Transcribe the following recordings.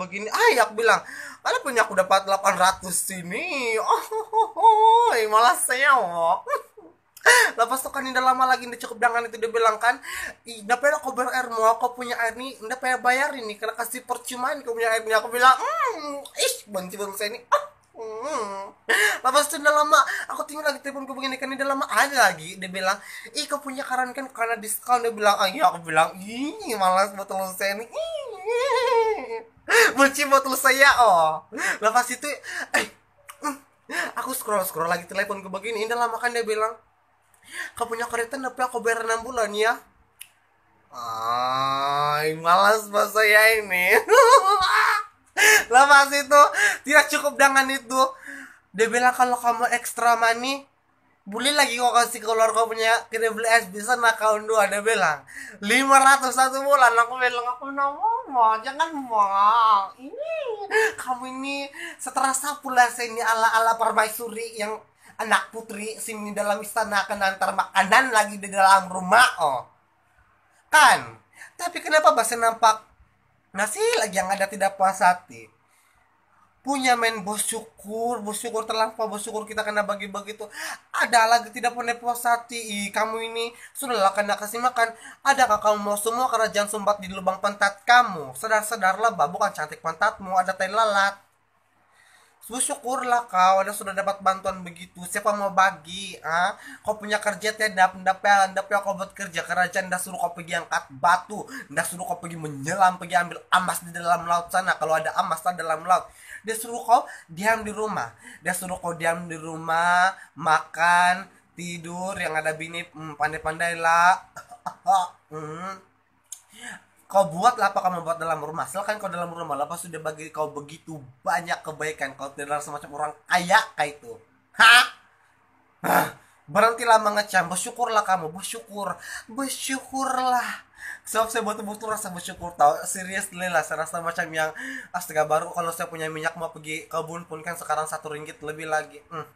begini ayak ah, bilang ada punya aku dapat 800 sini oh, oh, oh, oh. malah sewok Lepas tuh kan indah lama lagi indah cukup dengan itu dia bilang kan Indah kau aku air mau kau punya air nih Indah pengen bayar ini karena kasih percumaan kau punya air nih Aku bilang hmm ih benci banget saya ini ah, Hmm. Lepas tuh udah lama aku tinggal lagi telepon kau begini kan udah lama ada lagi dia bilang ih kau punya karan kan karena diskon dia bilang ah iya aku bilang ih malas betul saya ini ih Buci botol saya oh. Lepas itu eh, hmm. aku scroll scroll lagi telepon ke begini indah lama kan dia bilang kau punya kereta tapi aku bayar enam bulan ya Ay, malas bahasa saya ini Lepas itu tidak cukup dengan itu Dia bilang kalau kamu ekstra money boleh lagi kau kasih keluar kau punya beli es bisa nak kau dua ada bilang lima ratus satu bulan aku bilang aku mau mau jangan mau ini kamu ini seterasa pula ini ala ala permaisuri yang anak putri sini dalam istana akan antar makanan lagi di dalam rumah oh kan tapi kenapa bahasa nampak nasi lagi yang ada tidak puas hati punya men bos syukur bos syukur terlampau bos syukur kita kena bagi-bagi itu ada lagi tidak punya puas hati Ih, kamu ini sudahlah kena kasih makan adakah kamu mau semua kerajaan sumbat di lubang pantat kamu sedar-sedarlah bah bukan cantik pantatmu ada tai lalat lah kau anda sudah dapat bantuan begitu siapa mau bagi ah kau punya kerja tidak ndapel ya, ya kau buat kerja kerajaan anda suruh kau pergi angkat batu anda suruh kau pergi menyelam pergi ambil amas di dalam laut sana kalau ada amas di dalam laut dia suruh kau diam di rumah dia suruh kau diam di rumah makan tidur yang ada bini pandai-pandailah hmm, hmm kau buatlah apa kau membuat dalam rumah silahkan kau dalam rumah lepas sudah bagi kau begitu banyak kebaikan kau tidak semacam orang kaya kayak itu ha berhentilah mengecam bersyukurlah kamu bersyukur bersyukurlah sebab saya betul-betul rasa bersyukur tau serius lah saya rasa macam yang astaga baru kalau saya punya minyak mau pergi kebun pun kan sekarang satu ringgit lebih lagi hmm.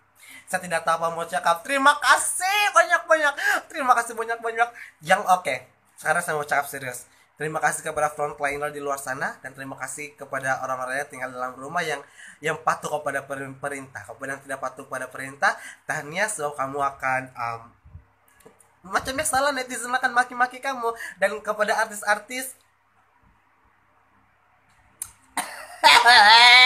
saya tidak tahu apa mau cakap terima kasih banyak-banyak terima kasih banyak-banyak yang oke okay. sekarang saya mau cakap serius Terima kasih kepada frontliner di luar sana dan terima kasih kepada orang-orang yang tinggal dalam rumah yang yang patuh kepada perintah. Kepada yang tidak patuh kepada perintah, tahniah so kamu akan um, macamnya salah netizen akan maki-maki kamu dan kepada artis-artis